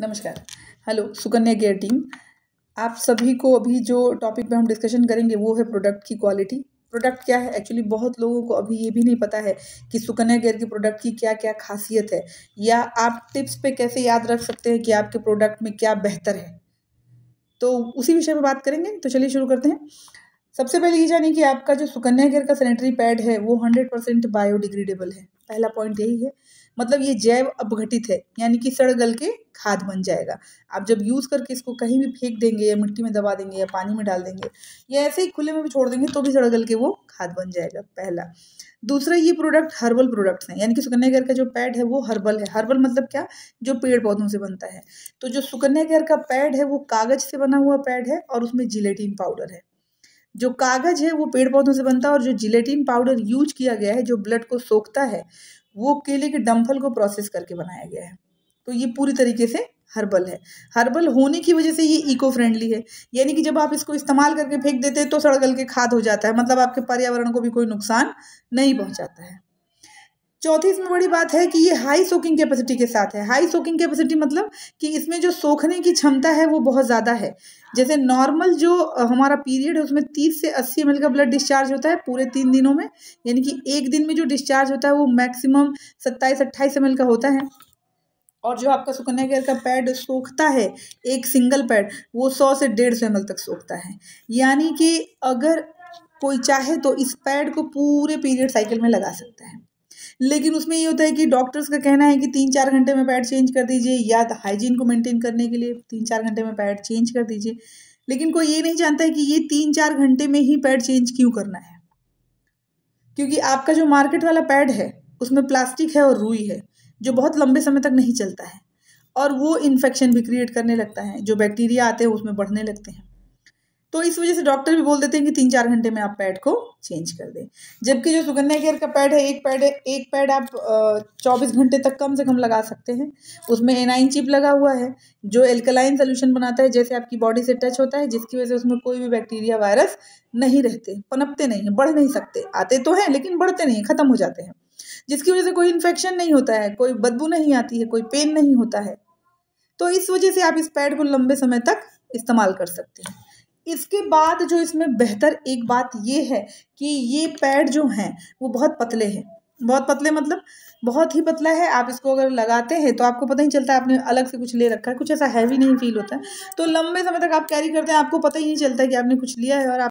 नमस्कार hello Sukanya gear team आप सभी को अभी जो टॉपिक पे हम डिस्कशन करेंगे वो है प्रोडक्ट की क्वालिटी प्रोडक्ट क्या है एक्चुअली बहुत लोगों को अभी ये भी नहीं पता है कि सुकन्या गेयर के प्रोडक्ट की क्या क्या खासियत है या आप टिप्स पे कैसे याद रख सकते हैं कि आपके प्रोडक्ट में क्या बेहतर है तो उसी विषय पर बात करेंगे तो चलिए शुरू करते हैं सबसे पहले ये जानिए कि आपका जो सुकन्या गेयर का सैनिटरी पैड है वो हंड्रेड परसेंट बायोडिग्रेडेबल है पहला पॉइंट यही है मतलब ये जैव अपघटित है यानी कि सड़ गल के खाद बन जाएगा आप जब यूज़ करके इसको कहीं भी फेंक देंगे या मिट्टी में दबा देंगे या पानी में डाल देंगे या ऐसे ही खुले में भी छोड़ देंगे तो भी सड़ गल के वो खाद बन जाएगा पहला दूसरा ये प्रोडक्ट हर्बल प्रोडक्ट्स हैं यानी कि सुकन्या घर का जो पैड है वो हर्बल है हर्बल मतलब क्या जो पेड़ पौधों से बनता है तो जो सुकन्या घर का पैड है वो कागज़ से बना हुआ पैड है और उसमें जिलेटिन पाउडर है जो कागज है वो पेड़ पौधों से बनता है और जो जिलेटिन पाउडर यूज किया गया है जो ब्लड को सोखता है वो केले के डम्फल को प्रोसेस करके बनाया गया है तो ये पूरी तरीके से हर्बल है हर्बल होने की वजह से ये इको फ्रेंडली है यानी कि जब आप इसको इस्तेमाल करके फेंक देते हैं तो सड़गल के खाद हो जाता है मतलब आपके पर्यावरण को भी कोई नुकसान नहीं पहुंचाता है चौथी इसमें बड़ी बात है कि ये हाई सोकिंग कैपेसिटी के साथ है हाई सोकिंग कैपेसिटी मतलब कि इसमें जो सोखने की क्षमता है वो बहुत ज़्यादा है जैसे नॉर्मल जो हमारा पीरियड है उसमें तीस से अस्सी एम का ब्लड डिस्चार्ज होता है पूरे तीन दिनों में यानी कि एक दिन में जो डिस्चार्ज होता है वो मैक्सिमम सत्ताईस अट्ठाईस एम का होता है और जो आपका सुकन्या केयर का पैड सोखता है एक सिंगल पैड वो सौ से डेढ़ सौ एम तक सोखता है यानी कि अगर कोई चाहे तो इस पैड को पूरे पीरियड साइकिल में लगा सकता है लेकिन उसमें ये होता है कि डॉक्टर्स का कहना है कि तीन चार घंटे में पैड चेंज कर दीजिए या तो हाइजीन को मेंटेन करने के लिए तीन चार घंटे में पैड चेंज कर दीजिए लेकिन कोई ये नहीं जानता है कि ये तीन चार घंटे में ही पैड चेंज क्यों करना है क्योंकि आपका जो मार्केट वाला पैड है उसमें प्लास्टिक है और रुई है जो बहुत लंबे समय तक नहीं चलता है और वो इन्फेक्शन भी क्रिएट करने लगता है जो बैक्टीरिया आते हैं उसमें बढ़ने लगते हैं तो इस वजह से डॉक्टर भी बोल देते हैं कि तीन चार घंटे में आप पैड को चेंज कर दें जबकि जो सुगन्या केयर का पैड है एक पैड है एक पैड आप चौबीस घंटे तक कम से कम लगा सकते हैं उसमें एनाइन चिप लगा हुआ है जो एल्कलाइन सोल्यूशन बनाता है जैसे आपकी बॉडी से टच होता है जिसकी वजह से उसमें कोई भी बैक्टीरिया वायरस नहीं रहते पनपते नहीं हैं बढ़ नहीं सकते आते तो हैं लेकिन बढ़ते नहीं ख़त्म हो जाते हैं जिसकी वजह से कोई इन्फेक्शन नहीं होता है कोई बदबू नहीं आती है कोई पेन नहीं होता है तो इस वजह से आप इस पैड को लंबे समय तक इस्तेमाल कर सकते हैं इसके बाद जो इसमें बेहतर एक बात ये है कि ये पैड जो हैं वो बहुत पतले हैं बहुत पतले मतलब बहुत ही पतला है आप इसको अगर लगाते हैं तो आपको पता ही चलता है आपने अलग से कुछ ले रखा है कुछ ऐसा हैवी नहीं फील होता है तो लंबे समय तक आप कैरी करते हैं आपको पता ही नहीं चलता है कि आपने कुछ लिया है और आप